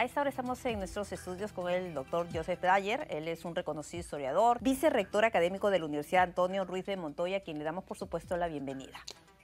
A esta hora estamos en nuestros estudios con el doctor Joseph Dyer. Él es un reconocido historiador, vicerrector académico de la Universidad Antonio Ruiz de Montoya, a quien le damos, por supuesto, la bienvenida.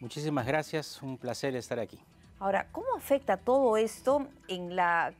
Muchísimas gracias, un placer estar aquí. Ahora, ¿cómo afecta todo esto en la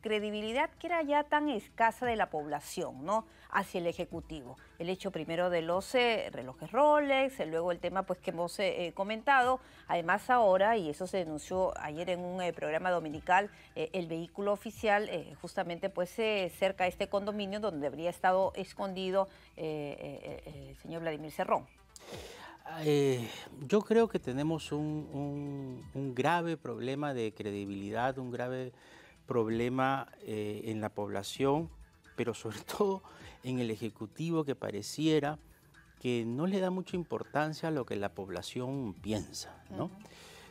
credibilidad que era ya tan escasa de la población, ¿no? Hacia el Ejecutivo. El hecho primero de los eh, relojes Rolex, luego el tema pues que hemos eh, eh, comentado, además ahora, y eso se denunció ayer en un programa dominical, el vehículo oficial justamente pues cerca de este condominio donde habría estado escondido el señor Vladimir Cerrón. yo creo que tenemos un, un, grave problema de credibilidad, un grave problema eh, en la población, pero sobre todo en el Ejecutivo que pareciera que no le da mucha importancia a lo que la población piensa. ¿no?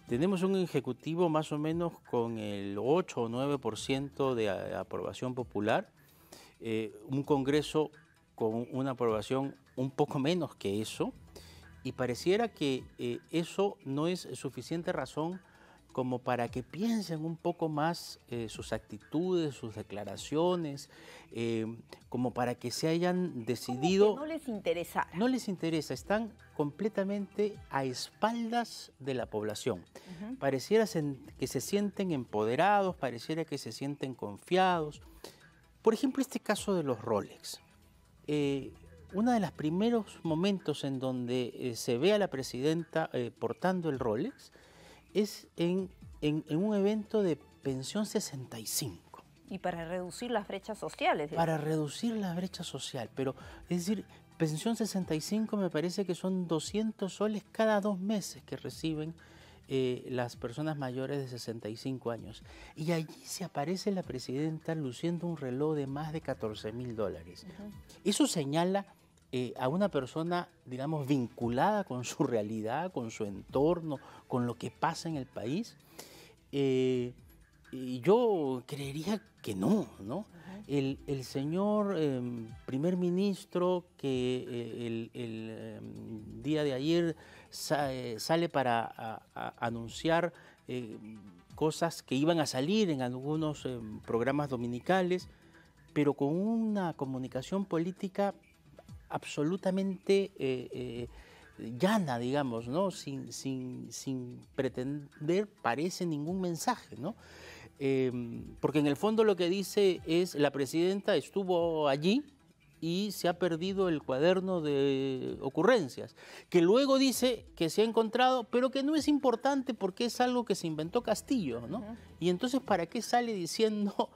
Tenemos un Ejecutivo más o menos con el 8 o 9% de aprobación popular, eh, un Congreso con una aprobación un poco menos que eso, y pareciera que eh, eso no es suficiente razón como para que piensen un poco más eh, sus actitudes, sus declaraciones, eh, como para que se hayan decidido... no les interesa. No les interesa, están completamente a espaldas de la población. Pareciera que se sienten empoderados, pareciera que se sienten confiados. Por ejemplo, este caso de los Rolex. Eh, uno de los primeros momentos en donde se ve a la presidenta portando el Rolex, es en, un evento de pensión 65. Y para reducir las brechas sociales. Para reducir las brechas social, pero es decir, pensión 65 me parece que son 200 soles cada dos meses que reciben eh, las personas mayores de 65 años. Y allí se aparece la presidenta luciendo un reloj de más de 14 mil dólares. Eso señala eh, a una persona, digamos, vinculada con su realidad, con su entorno, con lo que pasa en el país? Eh, yo creería que no, ¿no? El, señor em, primer ministro que eh, el, em, día de ayer sale para anunciar cosas que iban a salir en algunos em, programas dominicales, pero con una comunicación política absolutamente eh, eh, llana, digamos, ¿no? Sin, pretender, parece ningún mensaje, ¿no? Eh, porque en el fondo lo que dice es, la presidenta estuvo allí y se ha perdido el cuaderno de ocurrencias, que luego dice que se ha encontrado, pero que no es importante porque es algo que se inventó Castillo, ¿no? Y entonces, ¿para qué sale diciendo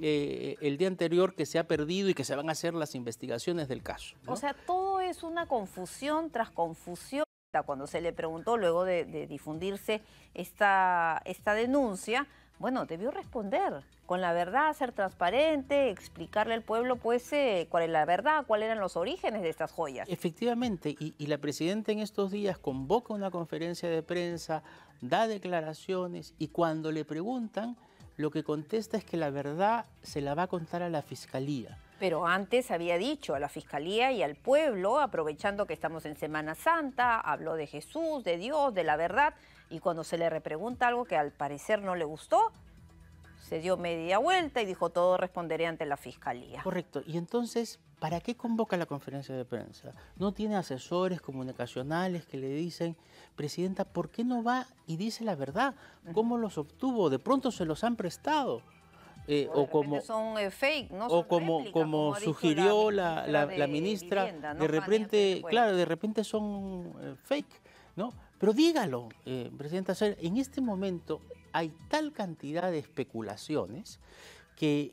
eh, el día anterior que se ha perdido y que se van a hacer las investigaciones del caso. O sea, todo es una confusión tras confusión. Cuando se le preguntó luego de, difundirse esta, esta denuncia, bueno, debió responder con la verdad, ser transparente, explicarle al pueblo pues eh, cuál es la verdad, cuáles eran los orígenes de estas joyas. Efectivamente, y, la presidenta en estos días convoca una conferencia de prensa, da declaraciones y cuando le preguntan, lo que contesta es que la verdad se la va a contar a la fiscalía. Pero antes había dicho a la fiscalía y al pueblo, aprovechando que estamos en Semana Santa, habló de Jesús, de Dios, de la verdad, y cuando se le repregunta algo que al parecer no le gustó, se dio media vuelta y dijo todo responderé ante la fiscalía. Correcto, y entonces ¿Para qué convoca la conferencia de prensa? No tiene asesores comunicacionales que le dicen, Presidenta, ¿por qué no va y dice la verdad? ¿Cómo los obtuvo? De pronto se los han prestado. Eh, o, como son eh, fake, no o como, sugirió la, ministra, de, repente, claro, de repente son eh, fake, ¿no? Pero dígalo, Presidenta, en este momento hay tal cantidad de especulaciones que,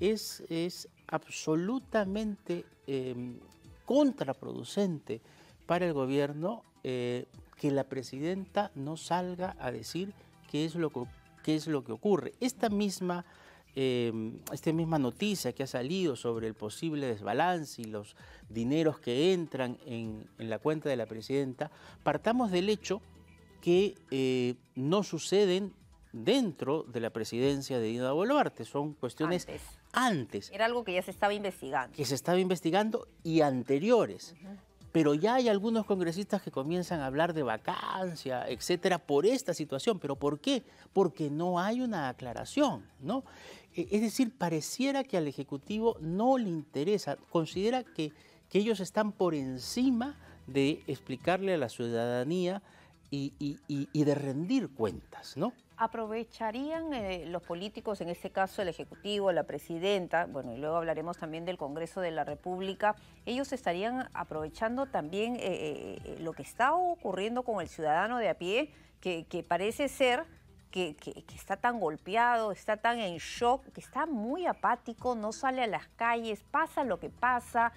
es, es absolutamente em, contraproducente para el gobierno eh, que la presidenta no salga a decir qué es lo que, es lo que ocurre. Esta misma, em, esta misma noticia que ha salido sobre el posible desbalance y los dineros que entran en, la cuenta de la presidenta, partamos del hecho que eh, no suceden dentro de la presidencia de Dina Boluarte, son cuestiones era algo que ya se estaba investigando. Que se estaba investigando y anteriores. Pero ya hay algunos congresistas que comienzan a hablar de vacancia, etcétera, por esta situación. ¿Pero por qué? Porque no hay una aclaración, ¿no? E, es decir, pareciera que al Ejecutivo no le interesa, considera que, que ellos están por encima de explicarle a la ciudadanía y, de rendir cuentas, ¿no? ¿Aprovecharían eh, los políticos, en este caso el Ejecutivo, la Presidenta, bueno, y luego hablaremos también del Congreso de la República, ellos estarían aprovechando también eh, eh, lo que está ocurriendo con el ciudadano de a pie, que, parece ser que, está tan golpeado, está tan en shock, que está muy apático, no sale a las calles, pasa lo que pasa,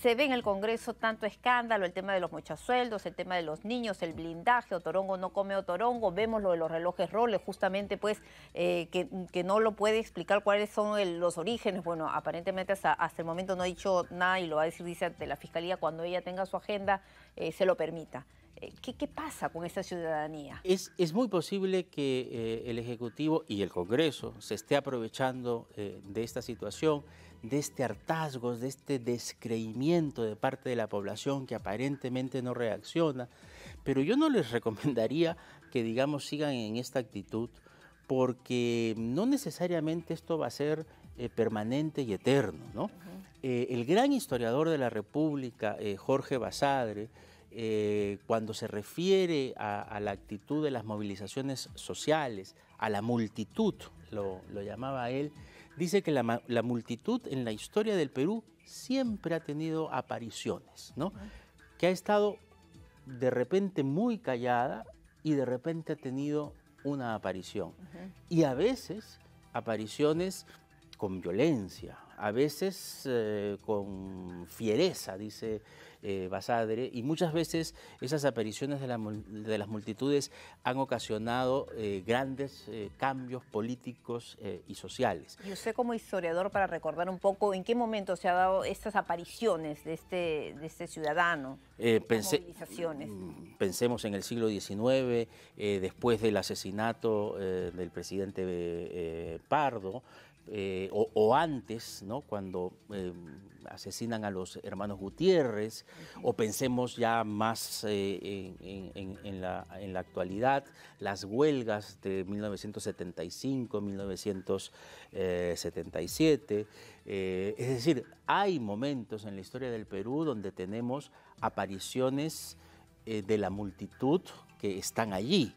se ve en el Congreso tanto escándalo, el tema de los mochasueldos, el tema de los niños, el blindaje, Otorongo no come Otorongo, vemos lo de los relojes roles, justamente pues eh, que, no lo puede explicar cuáles son los orígenes. Bueno, aparentemente hasta, el momento no ha dicho nada y lo va a decir, dice, ante la Fiscalía cuando ella tenga su agenda, eh, se lo permita. Eh, ¿Qué, pasa con esa ciudadanía? Es, muy posible que el Ejecutivo y el Congreso se esté aprovechando de esta situación de este hartazgo, de este descreimiento de parte de la población que aparentemente no reacciona. Pero yo no les recomendaría que, digamos, sigan en esta actitud porque no necesariamente esto va a ser eh, permanente y eterno. Eh, el gran historiador de la República, eh, Jorge Basadre, cuando se refiere a, la actitud de las movilizaciones sociales, a la multitud, lo llamaba él, dice que la, multitud en la historia del Perú siempre ha tenido apariciones, ¿no? Que ha estado de repente muy callada y de repente ha tenido una aparición. Y a veces apariciones con violencia, a veces eh, con fiereza, dice eh, y muchas veces esas apariciones de, las multitudes han ocasionado eh, grandes eh, cambios políticos y sociales. Y usted como historiador, para recordar un poco, ¿en qué momento se han dado estas apariciones de este, de este ciudadano? Mm, pensemos en el siglo XIX, después del asesinato del presidente Pardo, eh, o, antes, cuando em, asesinan a los hermanos Gutiérrez, o pensemos ya más eh, en, la, actualidad, las huelgas de 1975, 1977. Eh, es decir, hay momentos en la historia del Perú donde tenemos apariciones de la multitud que están allí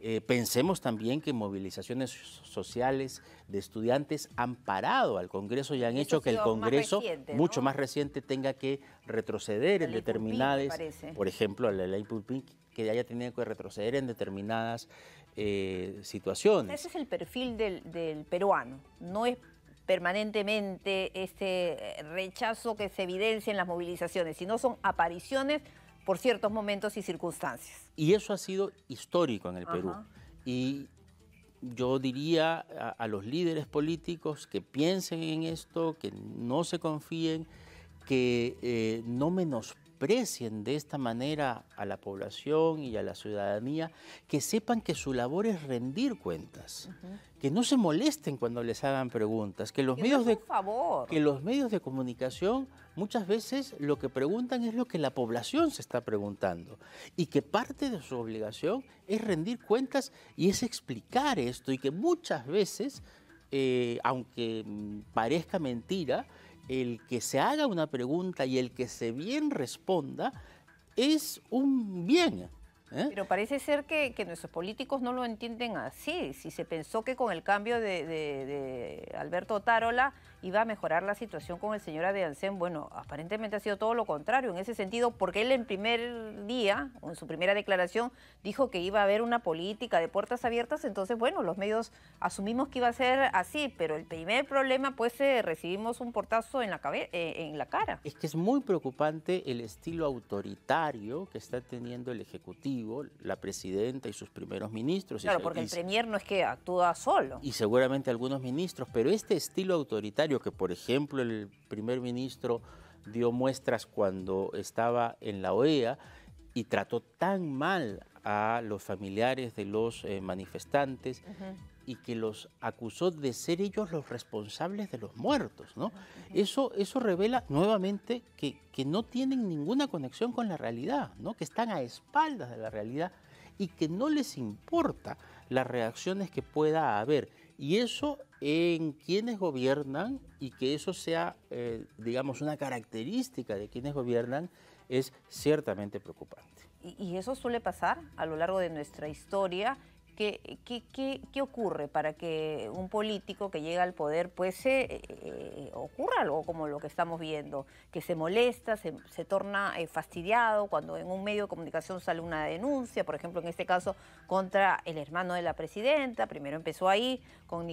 eh, pensemos también que movilizaciones sociales de estudiantes han parado al Congreso y han hecho que el Congreso, mucho más reciente, tenga que retroceder en determinadas, por ejemplo, la ley Pulpín, que haya tenido que retroceder en determinadas eh, situaciones. Ese es el perfil del, del peruano, no es permanentemente este eh, rechazo que se evidencia en las movilizaciones, sino son apariciones por ciertos momentos y circunstancias. Y eso ha sido histórico en el Perú. Y yo diría a, los líderes políticos que piensen en esto, que no se confíen, que eh, no menos de esta manera a la población y a la ciudadanía, que sepan que su labor es rendir cuentas, que no se molesten cuando les hagan preguntas, que los, medios de, que los medios de comunicación muchas veces lo que preguntan es lo que la población se está preguntando y que parte de su obligación es rendir cuentas y es explicar esto y que muchas veces, eh, aunque mm, parezca mentira, el que se haga una pregunta y el que se bien responda es un bien. ¿eh? Pero parece ser que, nuestros políticos no lo entienden así. Si se pensó que con el cambio de, de Alberto Tarola iba a mejorar la situación con el señor Adeancén. Bueno, aparentemente ha sido todo lo contrario en ese sentido, porque él en primer día, en su primera declaración, dijo que iba a haber una política de puertas abiertas. Entonces, bueno, los medios asumimos que iba a ser así, pero el primer problema, pues, eh, recibimos un portazo en la, eh, en la cara. Es que es muy preocupante el estilo autoritario que está teniendo el Ejecutivo, la presidenta y sus primeros ministros. Claro, porque el Premier no es que actúa solo. Y seguramente algunos ministros, pero este estilo autoritario que por ejemplo el primer ministro dio muestras cuando estaba en la OEA y trató tan mal a los familiares de los eh, manifestantes y que los acusó de ser ellos los responsables de los muertos. ¿no? eso, eso revela nuevamente que, que, no tienen ninguna conexión con la realidad, ¿no? que están a espaldas de la realidad y que no les importa las reacciones que pueda haber. Y eso en quienes gobiernan y que eso sea, eh, digamos, una característica de quienes gobiernan es ciertamente preocupante. y eso suele pasar a lo largo de nuestra historia ¿Qué, qué, ocurre para que un político que llega al poder pues se eh, eh, ocurra algo como lo que estamos viendo? Que se molesta, se, torna eh, fastidiado cuando en un medio de comunicación sale una denuncia, por ejemplo en este caso contra el hermano de la presidenta, primero empezó ahí con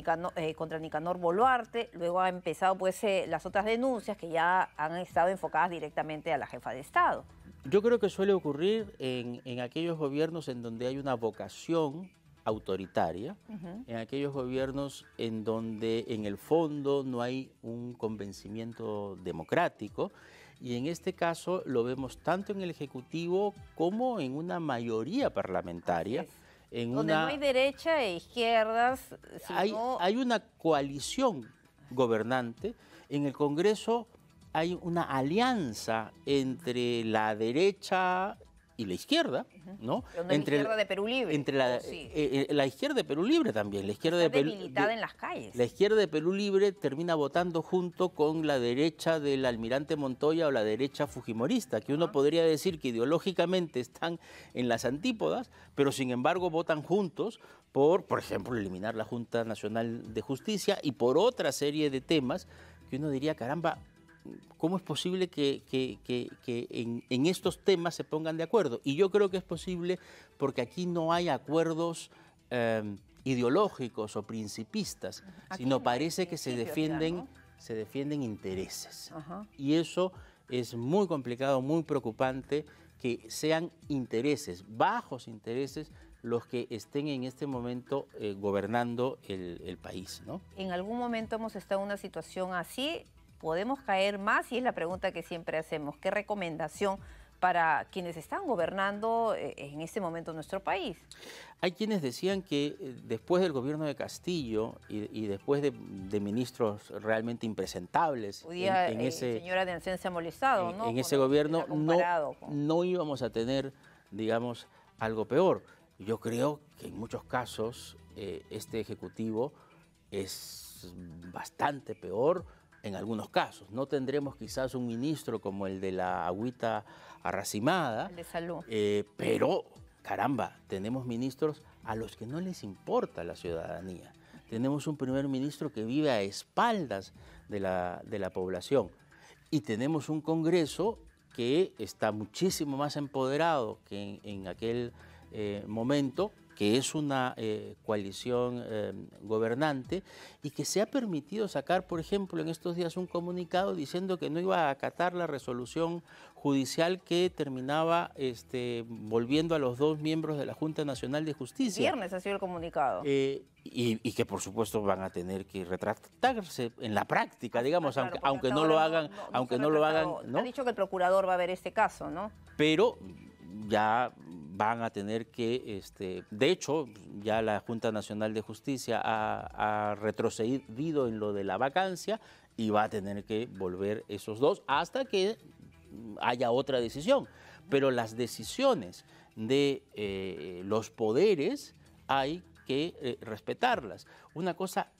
contra Nicanor Boluarte, luego ha empezado pues las otras denuncias que ya han estado enfocadas directamente a la jefa de Estado. Yo creo que suele ocurrir en, en aquellos gobiernos en donde hay una vocación autoritaria, en aquellos gobiernos en donde en el fondo no hay un convencimiento democrático. Y en este caso lo vemos tanto en el Ejecutivo como en una mayoría parlamentaria. En donde no hay derecha e izquierdas. Hay, hay una coalición gobernante. En el Congreso hay una alianza entre la derecha y la izquierda, ¿no? entre la izquierda de Perú Libre. Eh, eh, la, izquierda de Perú Libre también. La izquierda de Perú, Libre termina votando junto con la derecha del almirante Montoya o la derecha fujimorista, que uno podría decir que ideológicamente están en las antípodas, pero sin embargo votan juntos por, por ejemplo, eliminar la Junta Nacional de Justicia y por otra serie de temas que uno diría, caramba, ¿cómo es posible que, en, estos temas se pongan de acuerdo? Y yo creo que es posible porque aquí no hay acuerdos em, ideológicos o principistas, sino parece que se defienden, se defienden intereses. Y eso es muy complicado, muy preocupante que sean intereses, bajos intereses, los que estén en este momento eh, gobernando el, país. ¿En algún momento hemos estado en una situación así? podemos caer más? Y es la pregunta que siempre hacemos. ¿Qué recomendación para quienes están gobernando eh, en este momento nuestro país? Hay quienes decían que eh, después del gobierno de Castillo y, después de, ministros realmente impresentables... en, eh, ese, señora de molestado, ese gobierno no, no íbamos a tener, digamos, algo peor. Yo creo que en muchos casos este Ejecutivo es bastante peor en algunos casos. No tendremos quizás un ministro como el de la agüita arracimada. de salud. Eh, pero, caramba, tenemos ministros a los que no les importa la ciudadanía. Tenemos un primer ministro que vive a espaldas de la, población. Y tenemos un Congreso que está muchísimo más empoderado que en, aquel eh, momento que es una eh, coalición eh, gobernante y que se ha permitido sacar, por ejemplo, en estos días un comunicado diciendo que no iba a acatar la resolución judicial que terminaba este, volviendo a los dos miembros de la Junta Nacional de Justicia. Viernes ha sido el comunicado. Eh, y, que por supuesto van a tener que retractarse en la práctica, ah, digamos, aunque, no lo hagan, no, aunque no lo hagan. ¿no? Ha dicho que el procurador va a ver este caso, ¿no? Pero ya van a tener que, este, de hecho, ya la Junta Nacional de Justicia ha, retrocedido en lo de la vacancia y va a tener que volver esos dos hasta que haya otra decisión. Pero las decisiones de eh, los poderes hay que eh, respetarlas. Una cosa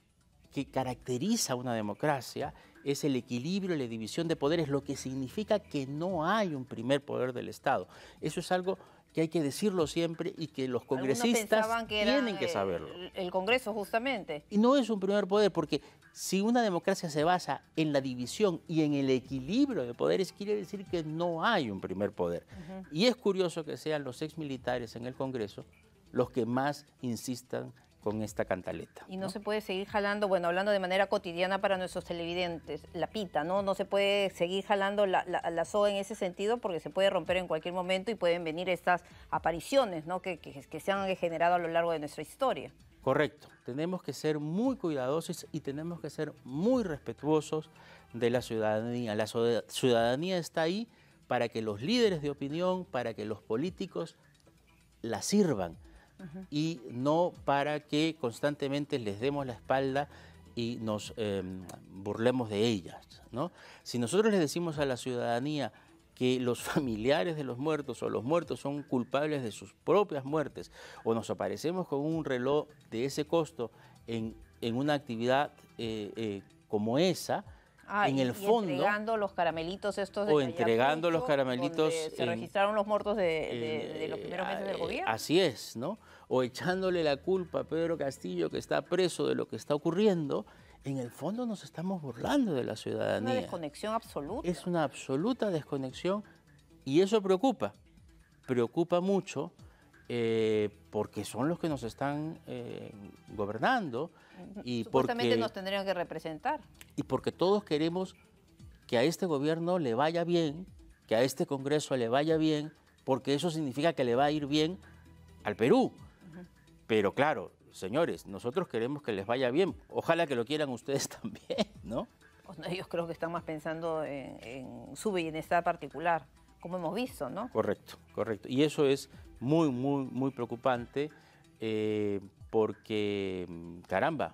que caracteriza una democracia es el equilibrio y la división de poderes, lo que significa que no hay un primer poder del Estado. Eso es algo que hay que decirlo siempre y que los congresistas tienen que saberlo. El, Congreso, justamente. Y no es un primer poder, porque si una democracia se basa en la división y en el equilibrio de poderes, quiere decir que no hay un primer poder. Y es curioso que sean los exmilitares en el Congreso los que más insistan con esta cantaleta. Y no, se puede seguir jalando, bueno, hablando de manera cotidiana para nuestros televidentes, la pita, ¿no? No se puede seguir jalando la, la, soga en ese sentido porque se puede romper en cualquier momento y pueden venir estas apariciones, ¿no? que, que se han generado a lo largo de nuestra historia. Correcto, tenemos que ser muy cuidadosos y tenemos que ser muy respetuosos de la ciudadanía. La ciudadanía está ahí para que los líderes de opinión, para que los políticos la sirvan y no para que constantemente les demos la espalda y nos em, burlemos de ellas. Si nosotros les decimos a la ciudadanía que los familiares de los muertos o los muertos son culpables de sus propias muertes, o nos aparecemos con un reloj de ese costo en, una actividad eh, eh, como esa, Ah, en el fondo. entregando los caramelitos estos de O entregando los caramelitos. se registraron los muertos de, los primeros meses del eh, gobierno. Así es, ¿no? O echándole la culpa a Pedro Castillo, que está preso de lo que está ocurriendo. En el fondo nos estamos burlando de la ciudadanía. Es una desconexión absoluta. Es una absoluta desconexión y eso preocupa. Preocupa mucho eh, porque son los que nos están eh, gobernando. Y Supuestamente nos tendrían que representar. Y porque todos queremos que a este gobierno le vaya bien, que a este Congreso le vaya bien, porque eso significa que le va a ir bien al Perú. Pero claro, señores, nosotros queremos que les vaya bien. Ojalá que lo quieran ustedes también, ¿no? Ellos creo que están más pensando en, en su bienestar particular, como hemos visto, ¿no? Correcto, correcto. Y eso es muy, muy, muy preocupante eh, porque, caramba,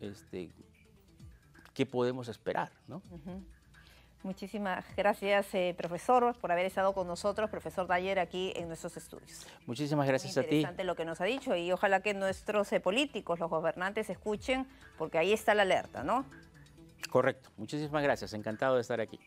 este, ¿qué podemos esperar? ¿no? Muchísimas gracias, eh, profesor, por haber estado con nosotros, profesor Taller, aquí en nuestros estudios. Muchísimas gracias a ti. Interesante lo que nos ha dicho y ojalá que nuestros eh, políticos, los gobernantes, escuchen, porque ahí está la alerta, ¿no? Correcto. Muchísimas gracias. Encantado de estar aquí.